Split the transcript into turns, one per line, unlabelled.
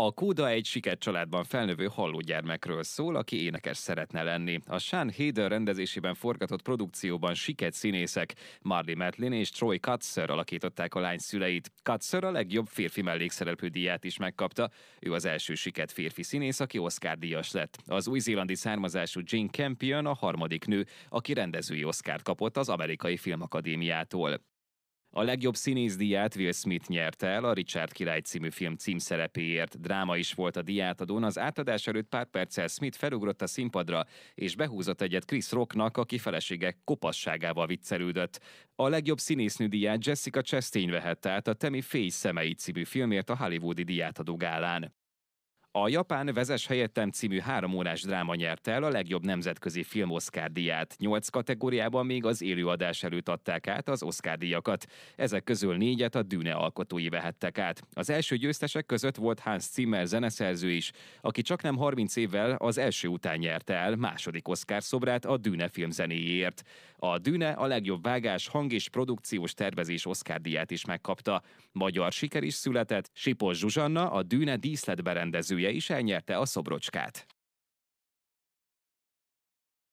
A Kóda egy sikert családban felnövő hallógyermekről szól, aki énekes szeretne lenni. A Sean Hader rendezésében forgatott produkcióban siket színészek, Marley Matlin és Troy Kutzer alakították a lány szüleit. Kutzer a legjobb férfi mellékszereplő díját is megkapta. Ő az első siket férfi színész, aki Oscar díjas lett. Az új-zélandi származású Jane Campion a harmadik nő, aki rendezői Oscárt kapott az Amerikai Filmakadémiától. A legjobb színészdíját Will Smith nyerte el, a Richard király című film címszerepéért. Dráma is volt a diátadón, az átadás előtt pár perccel Smith felugrott a színpadra, és behúzott egyet Chris Rocknak, aki feleségek kopasságával viccelődött. A legjobb színésznő díját Jessica Chastain vehette át a Temi Fény szemei című filmért a hollywoodi diátadó gálán. A Japán Vezes helyettem című háromórás dráma nyerte el a legjobb nemzetközi film Oscar díját. Nyolc kategóriában még az élőadás előtt adták át az Oscar díjakat. Ezek közül négyet a Dűne alkotói vehettek át. Az első győztesek között volt Hans Zimmer zeneszerző is, aki csak nem 30 évvel az első után nyerte el második Oscar szobrát a Dűne filmzenéjéért. A Dűne a legjobb vágás, hang és produkciós tervezés Oscar díját is megkapta. Magyar siker is született, Sipos Zsuzsanna a Dűne díszletberendező vezetője is elnyerte a szobrocskát.